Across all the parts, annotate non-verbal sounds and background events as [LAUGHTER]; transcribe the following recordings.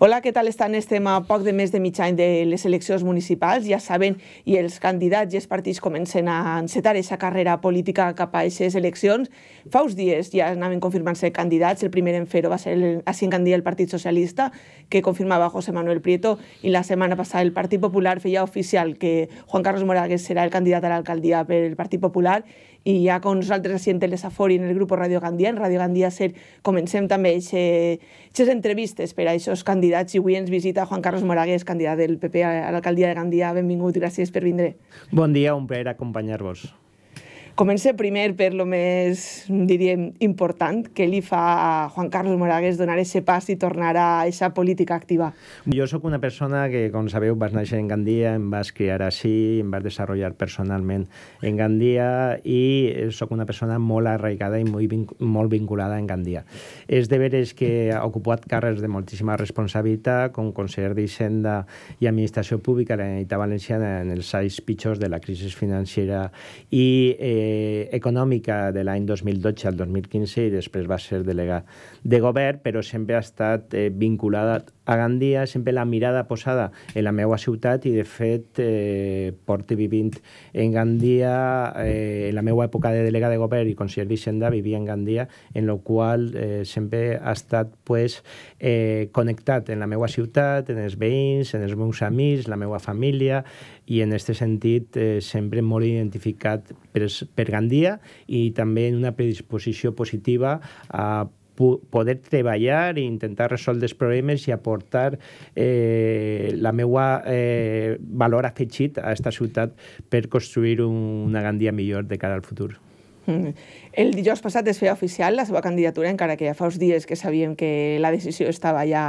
Hola, què tal estan? Estem a poc de més de mig any de les eleccions municipals, ja saben, i els candidats i els partits comencen a encetar aquesta carrera política cap a aquestes eleccions. Fa uns dies ja anaven confirmant-se candidats, el primer en fer-ho va ser el, a en candia el Partit Socialista, que confirmava José Manuel Prieto, i la setmana passada el Partit Popular feia oficial que Juan Carlos Moragues serà el candidat a l'alcaldia per el Partit Popular, i ja com nosaltres així en Telesafori, en el grup Radio Gandia, en Radio Gandia Ser, comencem també aquestes entrevistes per a aquests candidats i avui ens visita Juan Carlos Moragues, candidat del PP a l'alcaldia de Gandia. Benvingut, gràcies per vindre. Bon dia, un plaer acompanyar-vos. Comencem primer per lo més, diríem, important que li fa a Juan Carlos Moragues donar ese pas i tornar a aquesta política activa. Jo sóc una persona que, com sabeu, vas néixer en Gandia, em vas criar així, em vas desenvolupar personalment en Gandia i sóc una persona molt arraigada i molt, molt vinculada en Gandia. És de veres que ha ocupat càrrecs de moltíssima responsabilitat com conseller d'Hisenda i Administració Pública de la Generalitat Valenciana en els anys pitjors de la crisi financera i eh, eh, econòmica de l'any 2012 al 2015 i després va ser delegat de govern, però sempre ha estat eh, vinculada a Gandia sempre la mirada posada en la meva ciutat i de fet eh, porte vivint en Gandia eh, en la meva època de delega de govern i conseller d'Hisenda vivia en Gandia en la qual eh, sempre ha estat pues, eh, connectat en la meva ciutat, en els veïns, en els meus amics, la meva família i en aquest sentit eh, sempre molt identificat per, per Gandia i també en una predisposició positiva a poder treballar i intentar resoldre els problemes i aportar eh, la meva eh, valor afegit a aquesta ciutat per construir un, una Gandia millor de cara al futur. Mm. El dijous passat es feia oficial la seva candidatura, encara que ja fa uns dies que sabíem que la decisió estava ja,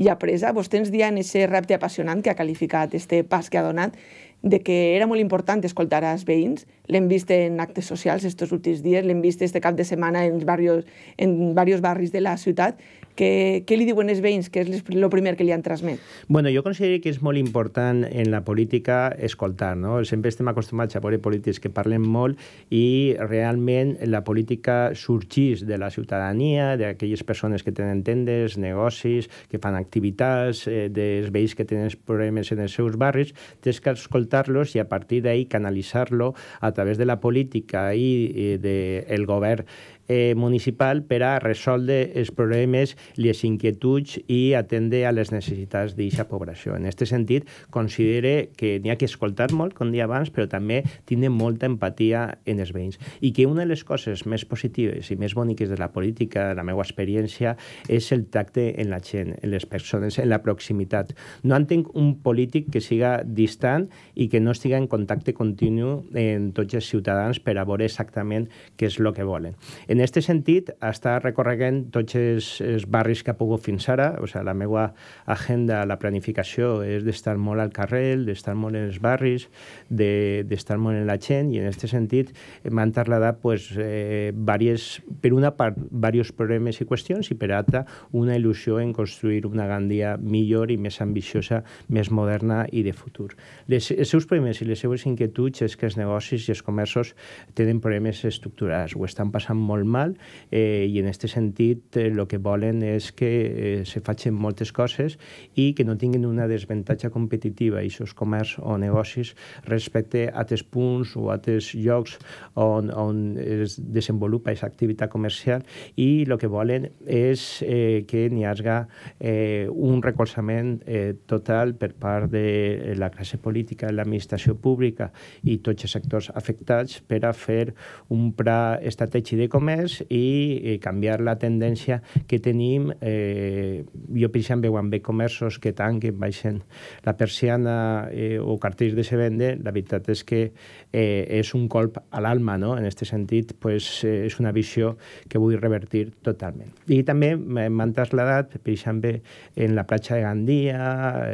ja presa. Vostè ens dia en aquest repte apassionant que ha qualificat este pas que ha donat de que era molt important escoltar els veïns. L'hem vist en actes socials aquests últims dies, l'hem vist este cap de setmana en, barrios, en diversos barris de la ciutat què, què li diuen els veïns, que és el primer que li han transmet? Bueno, jo considero que és molt important en la política escoltar. No? Sempre estem acostumats a veure polítics que parlen molt i realment la política sorgís de la ciutadania, d'aquelles persones que tenen tendes, negocis, que fan activitats, eh, dels veïns que tenen problemes en els seus barris, tens que escoltar-los i a partir d'ahir canalitzar-lo a través de la política i eh, del de govern eh, municipal per a resoldre els problemes, les inquietuds i atendre a les necessitats d'aquesta població. En aquest sentit, considere que n'hi ha que escoltar molt, com dia abans, però també tindre molta empatia en els veïns. I que una de les coses més positives i més boniques de la política, de la meva experiència, és el tracte en la gent, en les persones, en la proximitat. No entenc un polític que siga distant i que no estiga en contacte continu en tots els ciutadans per a veure exactament què és el que volen. En en aquest sentit, està recorregant tots els, els barris que ha pogut fins ara. O sigui, la meva agenda, la planificació, és d'estar molt al carrer, d'estar molt en els barris, d'estar de, molt en la gent, i en aquest sentit m'han traslladat pues, eh, varies, per una part, diversos problemes i qüestions, i per altra, una il·lusió en construir una Gandia millor i més ambiciosa, més moderna i de futur. Les, els seus problemes i les seues inquietuds és que els negocis i els comerços tenen problemes estructurals, ho estan passant molt molt mal eh, i en aquest sentit el eh, lo que volen és que eh, se facin moltes coses i que no tinguin una desavantatge competitiva aquests comerç o negocis respecte a altres punts o a altres llocs on, on es desenvolupa aquesta activitat comercial i el que volen és eh, que n'hi hagi eh, un recolzament eh, total per part de la classe política, l'administració pública i tots els sectors afectats per a fer un pla estratègic de comerç comerç i, i eh, canviar la tendència que tenim. Eh, jo, per exemple, quan veig comerços que tanquen, baixen la persiana eh, o cartells de se vende, la veritat és que eh, és un colp a l'alma, no? En aquest sentit, pues, eh, és una visió que vull revertir totalment. I també m'han traslladat, per exemple, en la platja de Gandia,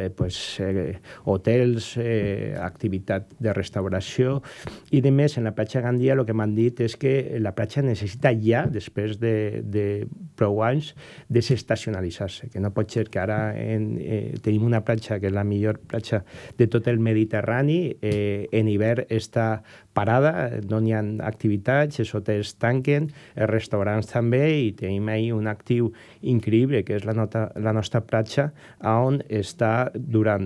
eh, pues, eh, hotels, eh, activitat de restauració i, de més, en la platja de Gandia el que m'han dit és que la platja necessita està ja, després de, de prou anys, desestacionalitzar-se, que no pot ser que ara en, eh, tenim una platja que és la millor platja de tot el Mediterrani, eh, en hivern està parada, eh, no hi ha activitats, els hotels tanquen, els restaurants també, i tenim ahir un actiu increïble, que és la, nota, la nostra platja, on està durant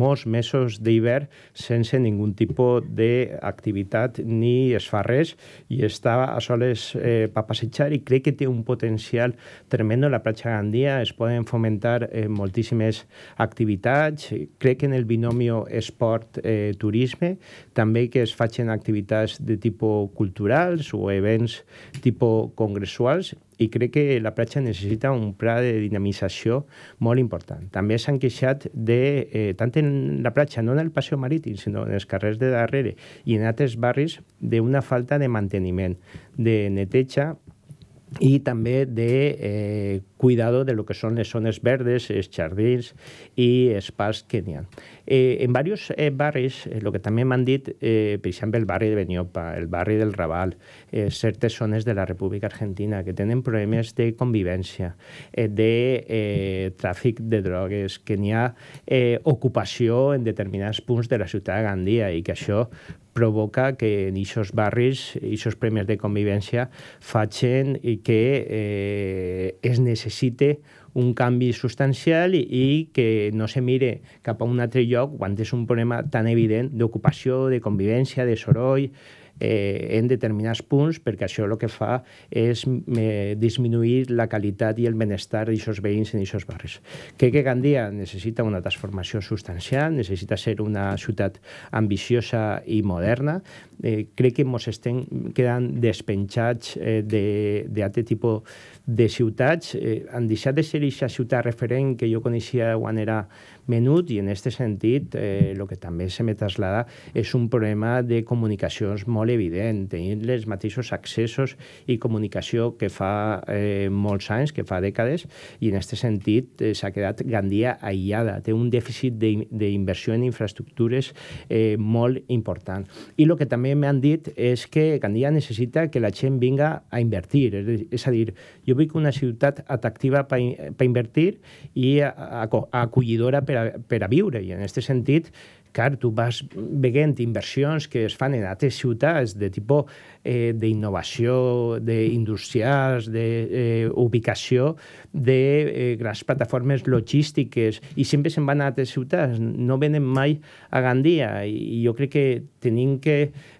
molts mesos d'hivern sense ningú tipus d'activitat ni es fa res, i està a soles eh, per passejar, i crec que té un potencial tremendo la platja Gandia, es poden fomentar eh, moltíssimes activitats, crec que en el binomio esport-turisme, eh, també que es facin activitats activitats de tipus culturals o events tipus congressuals i crec que la platja necessita un pla de dinamització molt important. També s'han queixat de, eh, tant en la platja, no en el passeu marítim, sinó en els carrers de darrere i en altres barris, d'una falta de manteniment, de neteja i també de eh, cuidado de lo que son les zones verdes, els jardins i els parcs que n'hi ha. Eh, en diversos eh, barris, el eh, que també m'han dit, eh, per exemple, el barri de Beniopa, el barri del Raval, eh, certes zones de la República Argentina que tenen problemes de convivència, eh, de eh, tràfic de drogues, que n'hi ha eh, ocupació en determinats punts de la ciutat de Gandia i que això provoca que en aquests barris, aquests premis de convivència, facin que eh, és necessari necessite un canvi substancial i, i que no se mire cap a un altre lloc quan és un problema tan evident d'ocupació, de convivència, de soroll, eh, en determinats punts, perquè això el que fa és mm, eh, disminuir la qualitat i el benestar d'aquests veïns en aquests barris. Crec que Gandia necessita una transformació substancial, necessita ser una ciutat ambiciosa i moderna. Eh, crec que ens estem quedant despenjats eh, d'altre de, tipus de ciutats. Eh, han deixat de ser aquesta ciutat referent que jo coneixia quan era menut i en aquest sentit el eh, que també se me traslada és un problema de comunicacions molt evident, tenint els mateixos accessos i comunicació que fa eh, molts anys, que fa dècades, i en aquest sentit eh, s'ha quedat Gandia aïllada, té un dèficit d'inversió en infraestructures eh, molt important. I el que també m'han dit és que Gandia necessita que la gent vinga a invertir, és a dir, jo vull que una ciutat atractiva per invertir i acollidora per per a, per a viure. I en aquest sentit Clar, tu vas veient inversions que es fan en altres ciutats de tipus eh, d'innovació, d'industrials, d'ubicació, eh, de eh, grans plataformes logístiques, i sempre se'n van a altres ciutats, no venen mai a Gandia, i jo crec que tenim que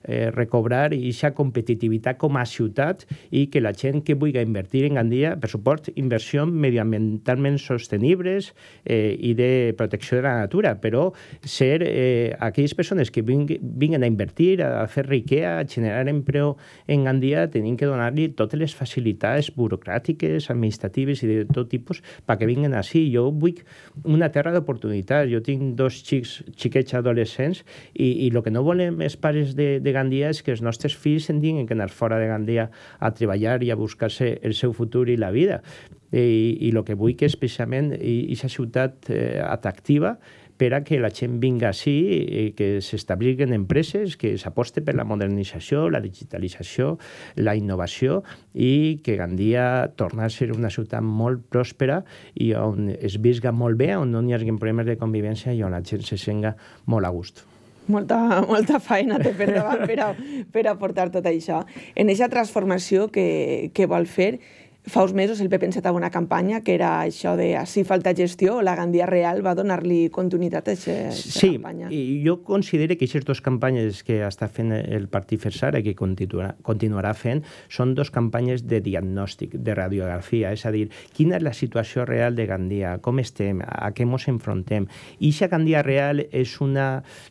eh, recobrar aquesta competitivitat com a ciutat i que la gent que vulgui invertir en Gandia, per suport, inversió mediambientalment sostenibles eh, i de protecció de la natura, però ser eh, eh, aquelles persones que vinguin a invertir, a fer riquea, a generar empreu en Gandia, tenim que donar-li totes les facilitats burocràtiques, administratives i de tot tipus perquè vinguin així. Jo vull una terra d'oportunitats. Jo tinc dos xics, xiquets adolescents i, i el que no volem els pares de, de Gandia és que els nostres fills en tinguin que anar fora de Gandia a treballar i a buscar-se el seu futur i la vida. Eh, I, i el que vull que és precisament aquesta ciutat eh, atractiva per a que la gent vinga així, eh, que s'establiguen empreses, que s'aposte per la modernització, la digitalització, la innovació i que Gandia torna a ser una ciutat molt pròspera i on es visga molt bé, on no hi hagi problemes de convivència i on la gent se senga molt a gust. Molta, molta feina té per davant per a, per a portar tot això. En aquesta transformació que, que vol fer, Fa uns mesos el PP encetava una campanya que era això de si falta gestió, la Gandia Real va donar-li continuïtat a aquesta sí, campanya. Sí, jo considero que aquestes dues campanyes que està fent el Partit Fersara, que continuarà, continuarà fent, són dues campanyes de diagnòstic, de radiografia, és a dir, quina és la situació real de Gandia, com estem, a què ens enfrontem. I aquesta Gandia Real és una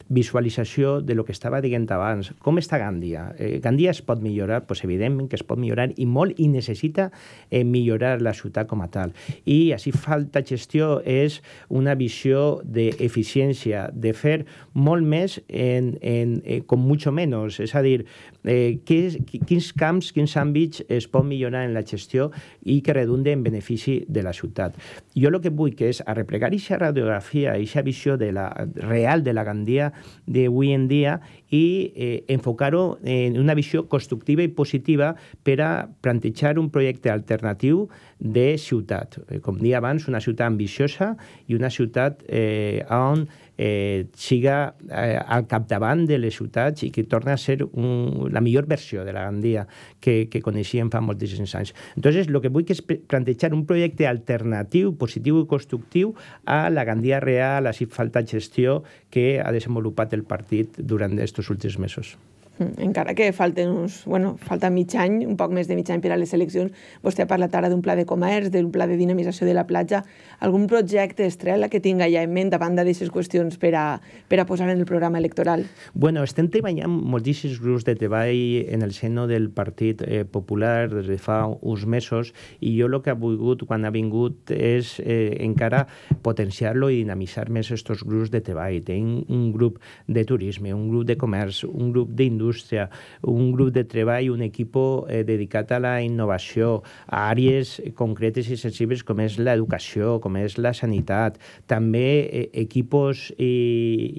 visualització de lo que estava dient abans. Com està Gandia? Eh, Gandia es pot millorar? Pues evidentment que es pot millorar i molt, i necessita en eh, millorar la ciutat com a tal. I així falta gestió és una visió d'eficiència, de fer molt més en, en, eh, com mucho menos, és a dir, eh, quins, quins camps, quins àmbits es pot millorar en la gestió i que redunde en benefici de la ciutat. Jo el que vull que és arreplegar aquesta radiografia, aquesta visió de la, real de la Gandia d'avui en dia i eh, enfocar-ho en una visió constructiva i positiva per a plantejar un projecte alternatiu de ciutat. Eh, com dia abans, una ciutat ambiciosa i una ciutat eh, on eh, siga eh, al capdavant de les ciutats i que torna a ser un, la millor versió de la Gandia que, que coneixíem fa moltíssims anys. Entonces, el que vull que és plantejar un projecte alternatiu, positiu i constructiu a la Gandia real, a la falta gestió que ha desenvolupat el partit durant aquests últims mesos. Mm, encara que falten uns, bueno, falta mig any, un poc més de mig any per a les eleccions, vostè ha parlat ara d'un pla de comerç, d'un pla de dinamització de la platja, algun projecte estrella que tinga ja en ment davant d'aquestes qüestions per a, per a posar en el programa electoral? Bueno, estem treballant moltíssims grups de treball en el seno del Partit eh, Popular des de fa uns mesos i jo el que ha volgut quan ha vingut és eh, encara potenciar-lo i dinamitzar més aquests grups de treball. Tenim un grup de turisme, un grup de comerç, un grup d'indústria, indústria, un grup de treball, un equip eh, dedicat a la innovació, a àrees concretes i sensibles com és l'educació, com és la sanitat, també eh, equipos i,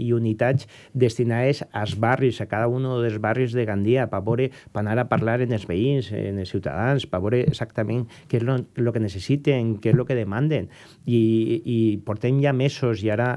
i unitats destinades als barris, a cada un dels barris de Gandia, per veure, per anar a parlar en els veïns, en els ciutadans, per veure exactament què és el que necessiten, què és el que demanden. I, i portem ja mesos i ara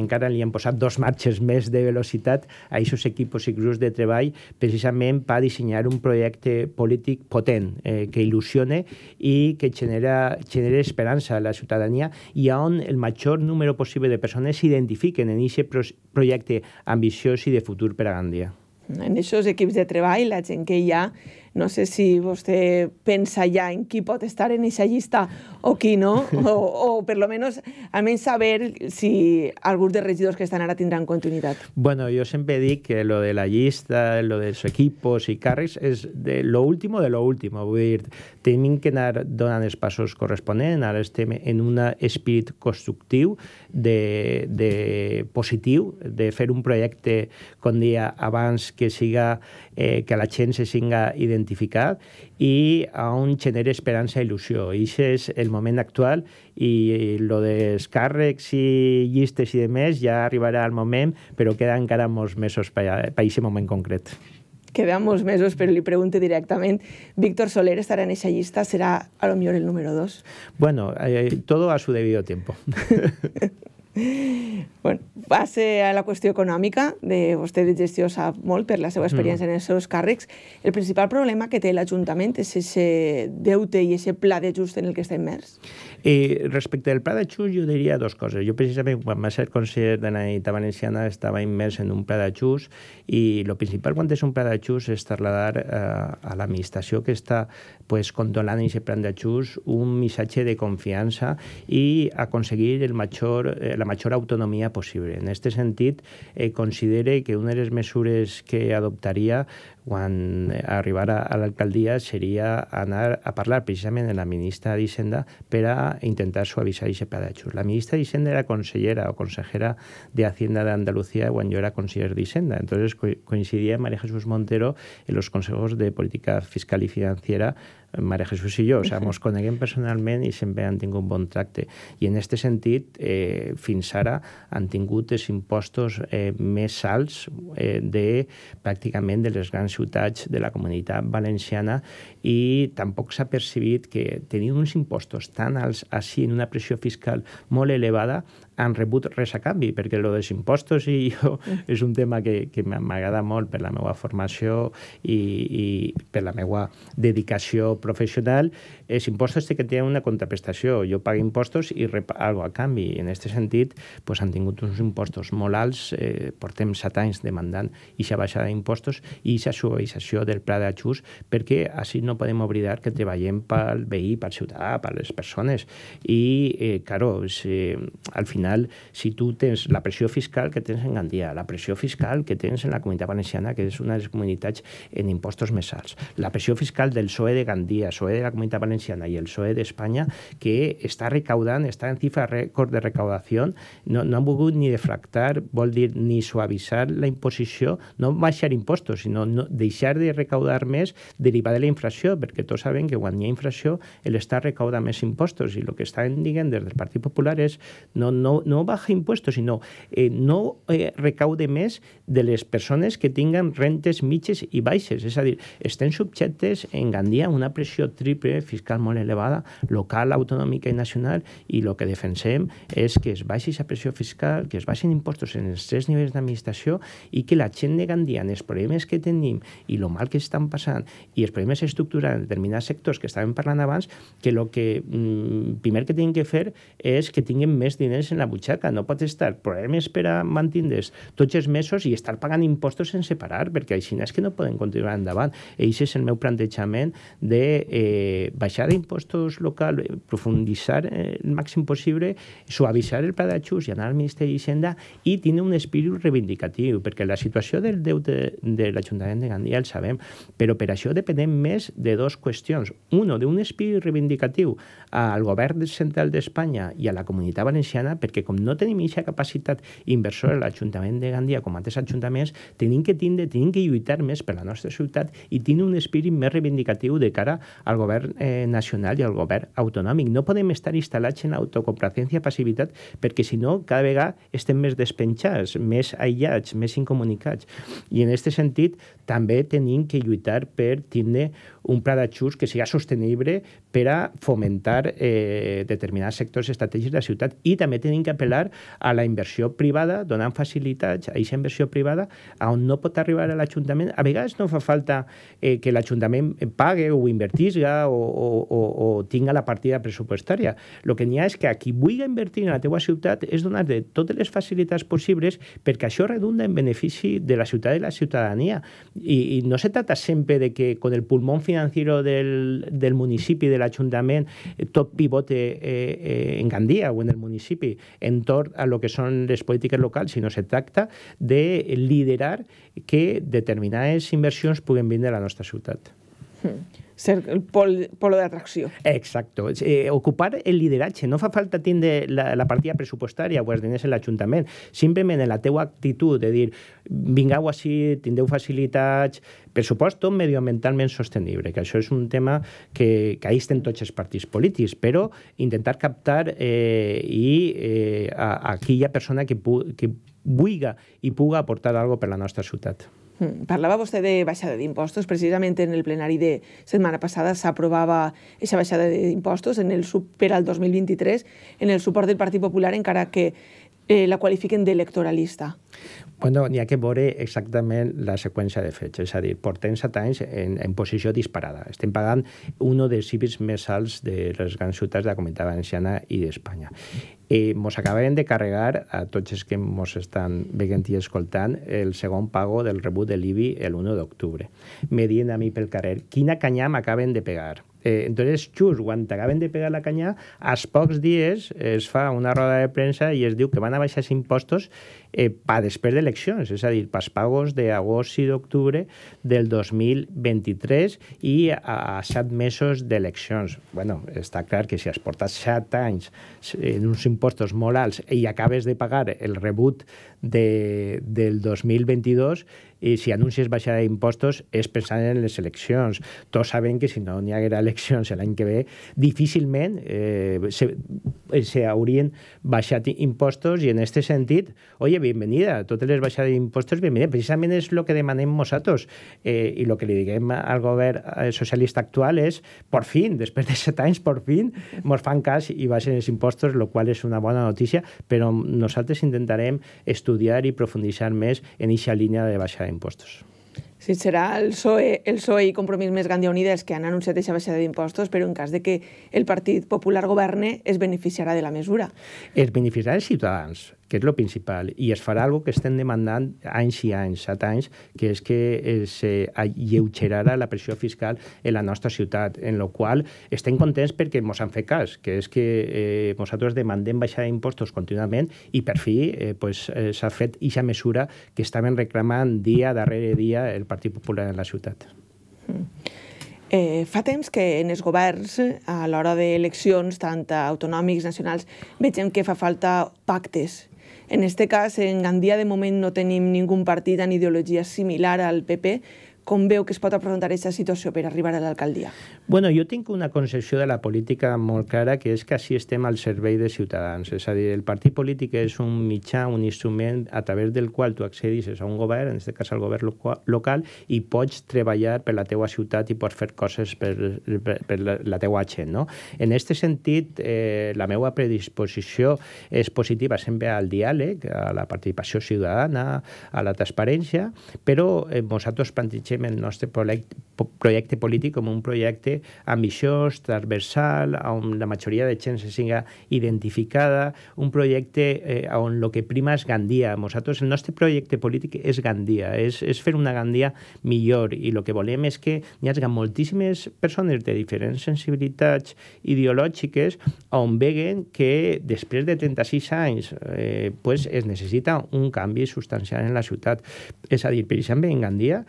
encara li han posat dos marxes més de velocitat a aquests equips i grups de treball precisament per dissenyar un projecte polític potent eh, que il·lusione i que genera, genera esperança a la ciutadania i on el major número possible de persones s'identifiquen en aquest projecte ambiciós i de futur per a Gandia. En aquests equips de treball, la gent que hi ha no sé si vostè pensa ja en qui pot estar en aquesta llista o qui no, o, o per lo menos almenys saber si alguns dels regidors que estan ara tindran continuïtat. Bueno, jo sempre dic que lo de la llista, lo de los equipos y càrrecs és de lo último de lo último. Vull dir, tenim que anar donant els passos corresponents, ara estem en un espírit constructiu, de, de positiu, de fer un projecte, com dia abans que siga, eh, que la gent se siga identificada identificar i on genera esperança i il·lusió. I és el moment actual i lo dels càrrecs i llistes i demés ja arribarà al moment, però queda encara molts mesos per a aquest moment concret que molts mesos, però li pregunto directament, Víctor Soler estarà en aquesta llista, serà a lo millor el número 2? Bueno, eh, eh, todo a su debido tiempo. [LAUGHS] [LAUGHS] Bueno, va ser a la qüestió econòmica. De, vostè de gestió sap molt per la seva experiència mm. en els seus càrrecs. El principal problema que té l'Ajuntament és aquest deute i aquest pla d'ajust en el que està immers? Eh, respecte al pla d'ajust, jo diria dues coses. Jo precisament, quan va ser conseller de la Generalitat Valenciana, estava immers en un pla d'ajust i el principal quan és un pla d'ajust és trasladar eh, a l'administració que està pues, controlant aquest pla d'ajust un missatge de confiança i aconseguir el major, eh, la major autonomia possible. En aquest sentit, eh, considere que una de les mesures que adoptaria quan eh, arribar a l'alcaldia seria anar a parlar precisament amb la ministra d'Hisenda per a intentar suavitzar aquests pedatges. La ministra d'Hisenda era consellera o consejera de Hacienda de Andalucía quan jo era conseller d'Hisenda. Entonces coincidia María Jesús Montero en los consejos de política fiscal y financiera Maria Jesús i jo, o sigui, sea, ens coneguem personalment i sempre han tingut un bon tracte. I en aquest sentit, eh, fins ara han tingut els impostos eh, més alts eh, de pràcticament de les grans ciutats de la comunitat valenciana i tampoc s'ha percebit que tenint uns impostos tan alts així en una pressió fiscal molt elevada han rebut res a canvi, perquè lo dels impostos i [LAUGHS] jo és un tema que, que m'agrada molt per la meva formació i, i per la meva dedicació professional. Els impostos que tenen una contraprestació. Jo pago impostos i rep algo a canvi. I en aquest sentit, pues, han tingut uns impostos molt alts, eh, portem set anys demandant s'ha baixat d'impostos i s'ha suavització del pla d'ajust, perquè així no podem oblidar que treballem pel veí, pel ciutadà, per les persones. I, eh, claro, si, al final final, si tu tens la pressió fiscal que tens en Gandia, la pressió fiscal que tens en la comunitat valenciana, que és una de les comunitats en impostos més alts, la pressió fiscal del PSOE de Gandia, PSOE de la comunitat valenciana i el PSOE d'Espanya, que està recaudant, està en cifra rècord de recaudació, no, no han volgut ni defractar, vol dir ni suavitzar la imposició, no baixar impostos, sinó no, deixar de recaudar més derivada de la inflació, perquè tots saben que quan hi ha inflació l'Estat recauda més impostos i el que estan dient des del Partit Popular és no, no no, baja impostos, impuestos, sino eh, no eh, recaude més de les persones que tinguen rentes mitges i baixes. És a dir, estem subjectes en Gandia a una pressió triple fiscal molt elevada, local, autonòmica i nacional, i el que defensem és que es baixi aquesta pressió fiscal, que es baixin impostos en els tres nivells d'administració i que la gent de Gandia, en els problemes que tenim i lo mal que estan passant i els problemes estructurals en determinats sectors que estàvem parlant abans, que el que mm, primer que tenen que fer és que tinguin més diners en la la butxaca, no pots estar problemes eh, per a mantindre's tots els mesos i estar pagant impostos sense parar, perquè així és que no poden continuar endavant. Eixe és el meu plantejament de eh, baixar impostos locals, eh, profunditzar eh, el màxim possible, suavitzar el pla d'ajust i anar al Ministeri d'Hisenda i tenir un espíritu reivindicatiu, perquè la situació del deute de l'Ajuntament de Gandia el sabem, però per això depenem més de dues qüestions. Uno, d'un espíritu reivindicatiu al govern central d'Espanya i a la comunitat valenciana, perquè perquè com no tenim aquesta capacitat inversora l'Ajuntament de Gandia, com altres ajuntaments, tenim que tindre, tenim que lluitar més per la nostra ciutat i tenir un espírit més reivindicatiu de cara al govern eh, nacional i al govern autonòmic. No podem estar instal·lats en autocomplacència passivitat perquè si no cada vegada estem més despenjats, més aïllats, més incomunicats. I en aquest sentit també tenim que lluitar per tindre un pla d'ajuts que siga sostenible per a fomentar eh, determinats sectors estratègics de la ciutat i també tenim que apel·lar a la inversió privada, donant facilitats a aquesta inversió privada on no pot arribar a l'Ajuntament. A vegades no fa falta eh, que l'Ajuntament pague o invertisga o, o, o, o tinga la partida pressupostària. El que n'hi ha és que a qui vulgui invertir en la teua ciutat és donar-te totes les facilitats possibles perquè això redunda en benefici de la ciutat i la ciutadania. I, i no se trata sempre de que con el pulmón final financiero del, del municipi, del l'Ajuntament, eh, top pivote eh, eh, en Gandia o en el municipi torno a lo que son les polítiques locals, sino se tracta de liderar que determinadas inversions puguen venir a la nostra ciutat. Hmm ser el pol, polo de atracció. Exacto. Eh, ocupar el lideratge. No fa falta tindre la, la partida pressupostària o els diners en l'Ajuntament. Simplement en la teua actitud de dir vingueu així, tindeu facilitats, pressupost tot medioambientalment sostenible, que això és un tema que, que ahí estem tots els partits polítics, però intentar captar eh, i eh, a, a aquella persona que, pu, que buiga i puga aportar alguna cosa per la nostra ciutat. Mm, parlava vostè de baixada d'impostos. Precisament en el plenari de setmana passada s'aprovava aquesta baixada d'impostos en el per al 2023 en el suport del Partit Popular, encara que eh, la qualifiquen d'electoralista? Bueno, n'hi ha que veure exactament la seqüència de fets, és a dir, portem set anys en, en posició disparada. Estem pagant un dels cibis més alts de les grans ciutats de la comunitat valenciana i d'Espanya. Eh, mos acaben de carregar, a tots els que mos estan veient i escoltant, el segon pago del rebut de l'IBI el 1 d'octubre. Me dient a mi pel carrer, quina canya m'acaben de pegar? Eh, entonces, just quan acaben de pegar la canya, als pocs dies es fa una roda de premsa i es diu que van a baixar els impostos eh, pa després d'eleccions, és a dir, pels pagos d'agost i d'octubre del 2023 i a, a set mesos d'eleccions. bueno, està clar que si has portat set anys eh, en uns impostos molt alts i acabes de pagar el rebut de, del 2022, i si anuncies baixada d'impostos és pensant en les eleccions. Tots saben que si no n'hi haguera eleccions l'any que ve, difícilment eh, se, eh, haurien baixat impostos i en aquest sentit, oye, bienvenida, totes les baixades d'impostos, bienvenida. Precisament és el que demanem nosaltres eh, i el que li diguem al govern eh, socialista actual és, per fin, després de set anys, per fin, ens fan cas i baixen els impostos, el qual és una bona notícia, però nosaltres intentarem estudiar i profunditzar més en aquesta línia de baixada d'impostos d'impostos. Sí, serà el PSOE, el PSOE i Compromís més Gandia Unides que han anunciat aquesta baixada d'impostos, però en cas de que el Partit Popular governe es beneficiarà de la mesura. Es beneficiarà els ciutadans que és el principal, i es farà algo que estem demandant anys i anys, set anys, que és que es eh, alleugerarà la pressió fiscal en la nostra ciutat, en la qual estem contents perquè ens han fet cas, que és que eh, nosaltres demandem baixar impostos contínuament i per fi eh, pues, eh, s'ha fet aquesta mesura que estaven reclamant dia darrere dia el Partit Popular en la ciutat. Mm. Eh, fa temps que en els governs, a l'hora d'eleccions, tant autonòmics, nacionals, vegem que fa falta pactes en este cas, en Gandia de moment no tenim ningun partit amb ideologia similar al PP, com veu que es pot afrontar aquesta situació per arribar a l'alcaldia? Bueno, jo tinc una concepció de la política molt clara, que és que així estem al servei de ciutadans. És a dir, el partit polític és un mitjà, un instrument a través del qual tu accedis a un govern, en aquest cas al govern local, i pots treballar per la teua ciutat i pots fer coses per, per, per la teua gent. No? En aquest sentit, eh, la meva predisposició és positiva sempre al diàleg, a la participació ciutadana, a la transparència, però eh, nosaltres plantegem defensem el nostre projecte polític com un projecte ambiciós, transversal, on la majoria de gent se siga identificada, un projecte eh, on el que prima és Gandia. Nosaltres, el nostre projecte polític és Gandia, és, és fer una Gandia millor i el que volem és que hi hagi moltíssimes persones de diferents sensibilitats ideològiques on veguen que després de 36 anys eh, pues es necessita un canvi substancial en la ciutat. És a dir, per exemple, en Gandia,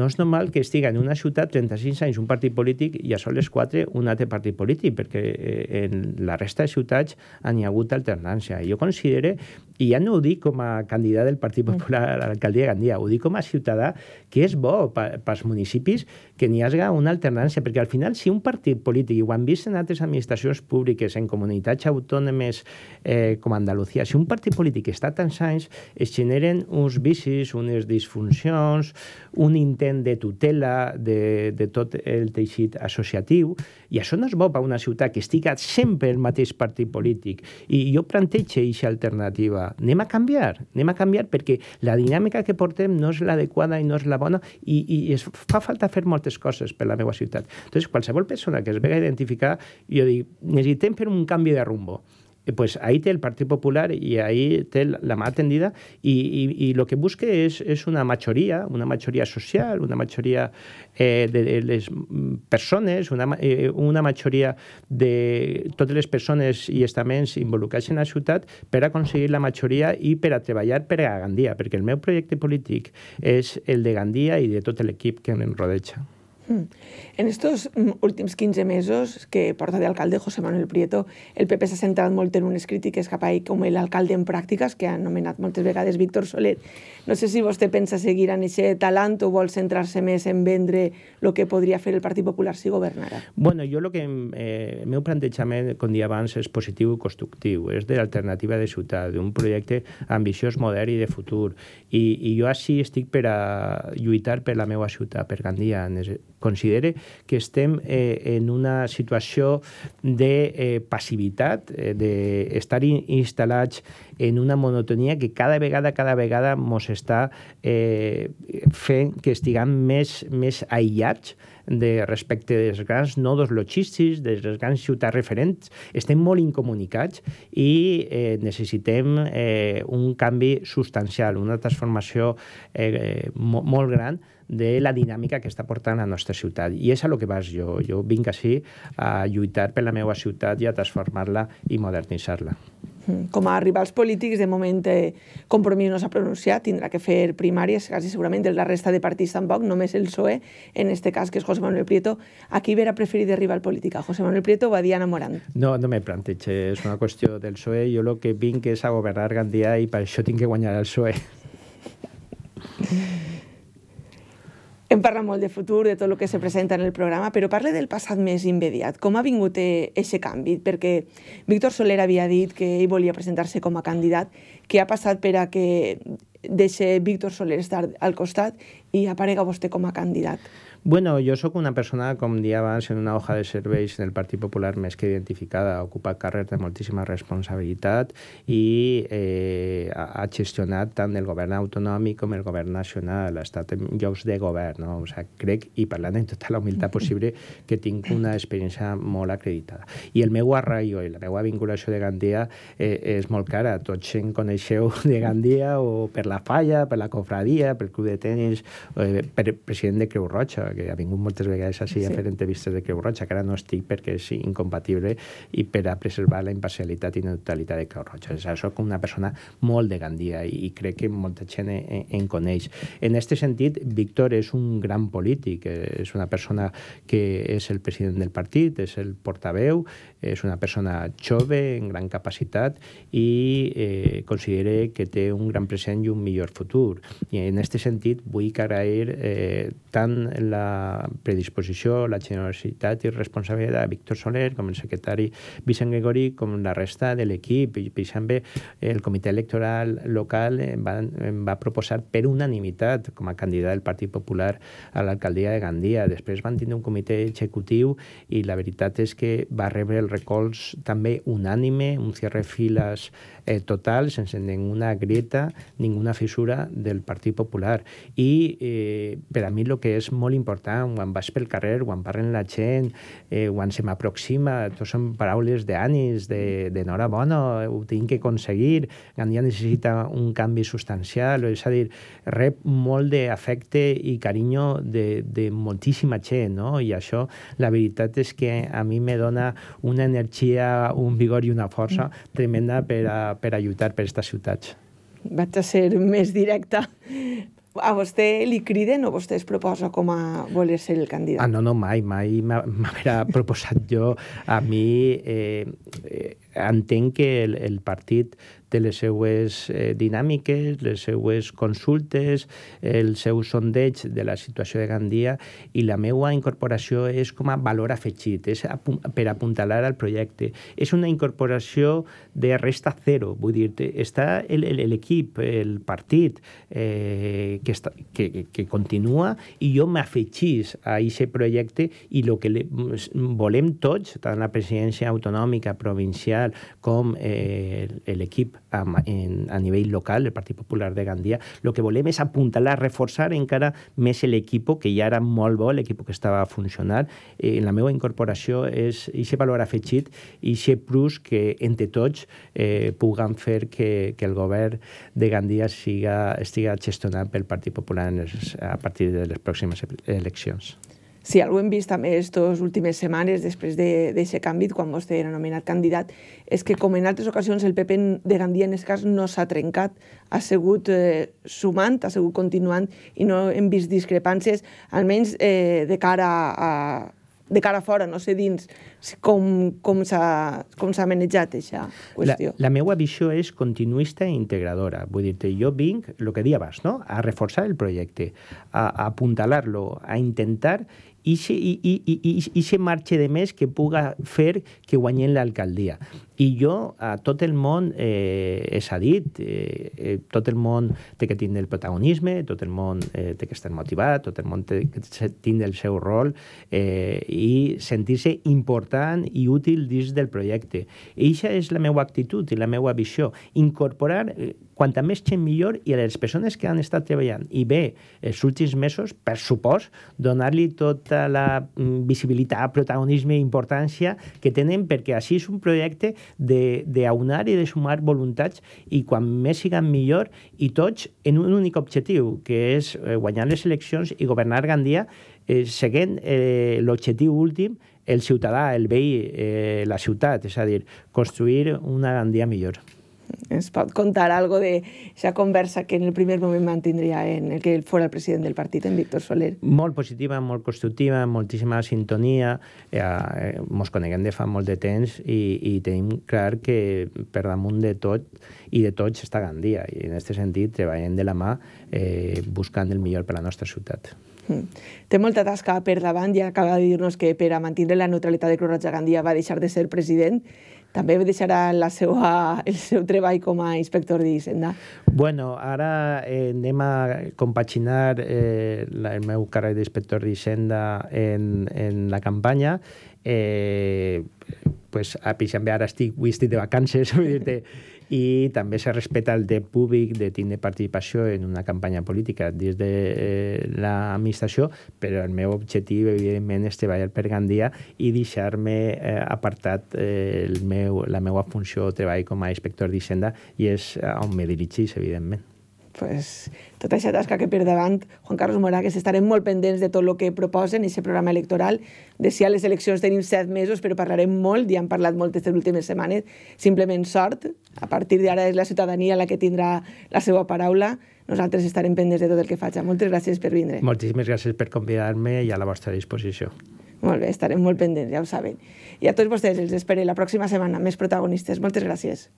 no és normal que estigui en una ciutat 35 anys un partit polític i a soles 4 un altre partit polític, perquè eh, en la resta de ciutats han hi ha hagut alternància. Jo considero, i ja no ho dic com a candidat del Partit mm. Popular a l'alcaldia de Gandia, ho dic com a ciutadà, que és bo pels municipis que n'hi hagi una alternància, perquè al final si un partit polític, i ho han vist en altres administracions públiques, en comunitats autònomes eh, com Andalusia, si un partit polític està tants anys, es generen uns vicis, unes disfuncions, un intent parlen de tutela de, de tot el teixit associatiu, i això no és bo per una ciutat que estiga sempre el mateix partit polític. I jo plantejo aquesta alternativa. Anem a canviar, anem a canviar perquè la dinàmica que portem no és l'adequada i no és la bona i, i es fa falta fer moltes coses per la meva ciutat. Entonces, qualsevol persona que es vega identificar, jo dic, necessitem fer un canvi de rumbo. Eh, pues ahí está el Partido Popular y ahí está la más atendida y, y, y, lo que busque es, es, una mayoría, una mayoría social, una mayoría eh, de, las personas, una, eh, una mayoría de totes les persones i estaments involucrats en la ciutat per aconseguir la majoria i per a treballar per a Gandia, perquè el meu projecte polític és el de Gandia i de tot l'equip que em rodeja. Mm. En estos mm, últims 15 mesos que porta de alcalde José Manuel Prieto, el PP s'ha centrat molt en unes crítiques cap a ell com l'alcalde en pràctiques, que ha nomenat moltes vegades Víctor Soler. No sé si vostè pensa seguir en aquest talent o vol centrar-se més en vendre el que podria fer el Partit Popular si governara. Bueno, jo el que... Eh, el meu plantejament, com dia abans, és positiu i constructiu. És de l'alternativa de ciutat, d'un projecte ambiciós, modern i de futur. I, i jo així estic per a lluitar per la meva ciutat, per Gandia, considere que estem eh, en una situació de eh, passivitat, eh, d'estar de instal·lats en una monotonia que cada vegada, cada vegada ens està eh, fent que estiguem més, més aïllats de respecte dels grans nodos logístics, dels grans ciutats referents. Estem molt incomunicats i eh, necessitem eh, un canvi substancial, una transformació eh, eh molt gran de la dinàmica que està portant la nostra ciutat. I és a lo que vas jo. Jo vinc així a lluitar per la meva ciutat i a transformar-la i modernitzar-la. Mm, com a rivals polítics, de moment eh, Compromís no s'ha pronunciat, tindrà que fer primàries, quasi segurament la resta de partits tampoc, només el PSOE, en este cas, que és José Manuel Prieto. A qui verà preferir de rival política, José Manuel Prieto o a Diana Morán? No, no me plantege, és una qüestió del PSOE. Jo el que vinc és a governar Gandia i per això tinc que guanyar el PSOE. parla molt de futur, de tot el que se presenta en el programa, però parla del passat més immediat. Com ha vingut aquest eh, canvi? Perquè Víctor Soler havia dit que ell volia presentar-se com a candidat. Què ha passat per a que deixe Víctor Soler estar al costat i aparega vostè com a candidat? Bueno, jo sóc una persona, com dia abans, en una hoja de serveis del Partit Popular més que identificada, ocupa carrer de moltíssima responsabilitat i eh, ha gestionat tant el govern autonòmic com el govern nacional, ha estat en llocs de govern, no? o sigui, crec, i parlant en tota la humilitat possible, que tinc una experiència molt acreditada. I el meu arraio i la meva vinculació de Gandia eh, és molt cara, tots en coneixeu de Gandia o per la falla, per la cofradia, pel club de tenis, eh, per president de Creu Roja, que ha vingut moltes vegades així sí. a fer entrevistes de Creu Roja, que ara no estic perquè és incompatible i per a preservar la imparcialitat i neutralitat de Creu Roja. És sigui, soc una persona molt de Gandia i crec que molta gent en, e, en coneix. En aquest sentit, Víctor és un gran polític, eh, és una persona que és el president del partit, és el portaveu, és una persona jove, en gran capacitat i eh, considero que té un gran present i un millor futur. I en aquest sentit vull agrair eh, tant la predisposició, la generositat i responsabilitat de Víctor Soler com el secretari Vicent Gregori com la resta de l'equip. I, també, el comitè electoral local em va, em va proposar per unanimitat com a candidat del Partit Popular a l'alcaldia de Gandia. Després van tindre un comitè executiu i la veritat és que va rebre el recolz també unànime, un cierre files filas eh, total, sense ninguna grieta, ninguna fissura del Partit Popular. I eh, per a mi el que és molt important, quan vas pel carrer, quan parlen la gent, eh, quan se m'aproxima, tot són paraules d'anis, d'enhorabona, de, ho tinc que aconseguir, Gandia necessita un canvi substancial, és a dir, rep molt d'afecte i carinyo de, de moltíssima gent, no? i això la veritat és que a mi me dona una una energia, un vigor i una força mm. tremenda per a, per a lluitar per aquestes ciutats. Vaig a ser més directa. A vostè li criden o vostè es proposa com a voler ser el candidat? Ah, no, no, mai, mai m'haurà [LAUGHS] proposat jo. A mi eh, eh, entenc que el, el partit de les seues eh, dinàmiques, les seues consultes, el seu sondeig de la situació de Gandia i la meva incorporació és com a valor afegit, és apu per apuntalar al projecte. És una incorporació de resta zero, vull dir, està l'equip, el, el partit eh, que, està, que, que continua i jo m'afegís a aquest projecte i el que le, volem tots, tant la presidència autonòmica, provincial, com eh, l'equip a, en, a nivell local, el Partit Popular de Gandia, el que volem és apuntalar, reforçar encara més l'equip que ja era molt bo, l'equip que estava a funcionar. Eh, en la meva incorporació és aquest valor afegit i aquest plus que entre tots eh, puguen fer que, que el govern de Gandia siga, estiga gestionat pel Partit Popular en els, a partir de les pròximes eleccions. Si sí, algú hem vist també aquestes últimes setmanes, després d'aquest de, canvi, quan vostè era nomenat candidat, és que, com en altres ocasions, el PP de Gandia, en aquest cas, no s'ha trencat, ha segut eh, sumant, ha segut continuant, i no hem vist discrepàncies, almenys eh, de cara a, de cara a fora, no sé dins com, com s'ha manejat aquesta qüestió. La, la meva visió és continuista i integradora. Vull dir jo vinc, el que dia abans, no? a reforçar el projecte, a, a apuntalar-lo, a intentar ixe, i, i, ixe marge de més que puga fer que guanyen l'alcaldia. I jo, a tot el món, eh, a dit, eh, eh, tot el món té que tindre el protagonisme, tot el món eh, té que estar motivat, tot el món té que tindre el seu rol eh, i sentir-se important i útil dins del projecte. I això és la meva actitud i la meva visió. Incorporar, eh, Quanta més gent millor i les persones que han estat treballant i bé els últims mesos, per supost, donar-li tota la mm, visibilitat, protagonisme i importància que tenen perquè així és un projecte d'aunar i de sumar voluntats i quan més siguen millor i tots en un únic objectiu, que és eh, guanyar les eleccions i governar Gandia eh, seguint eh, l'objectiu últim el ciutadà, el veí, eh, la ciutat, és a dir, construir una Gandia millor ens pot contar algo de aquesta conversa que en el primer moment mantindria en el que ell fora el president del partit, en Víctor Soler? Molt positiva, molt constructiva, moltíssima sintonia, eh, eh, mos coneguem de fa molt de temps i, i tenim clar que per damunt de tot i de tots està Gandia i en aquest sentit treballem de la mà eh, buscant el millor per a la nostra ciutat. Mm. Té molta tasca per davant, ja acaba de dir-nos que per a mantenir la neutralitat de Cruz Roja Gandia va deixar de ser president també deixarà la seva, el seu treball com a inspector d'Hisenda? Bueno, ara eh, anem a compaginar eh, la, el meu càrrec d'inspector d'Hisenda en, en la campanya. Eh, pues, a Pixambé ara estic, estic de vacances, [LAUGHS] vull dir-te, i també se respeta el dret públic de tindre participació en una campanya política des de eh, l'administració, però el meu objectiu, evidentment, és treballar per Gandia i deixar-me eh, apartat eh, el meu, la meva funció de treball com a inspector d'Hisenda i és on me dirigís, evidentment pues, tota aquesta tasca que per davant Juan Carlos Moragues estarem molt pendents de tot el que proposen i aquest programa electoral. De si a les eleccions tenim set mesos, però parlarem molt, ja han parlat molt aquestes últimes setmanes, simplement sort. A partir d'ara és la ciutadania la que tindrà la seva paraula. Nosaltres estarem pendents de tot el que faig. Moltes gràcies per vindre. Moltíssimes gràcies per convidar-me i a la vostra disposició. Molt bé, estarem molt pendents, ja ho saben. I a tots vostès els espero la pròxima setmana, més protagonistes. Moltes gràcies.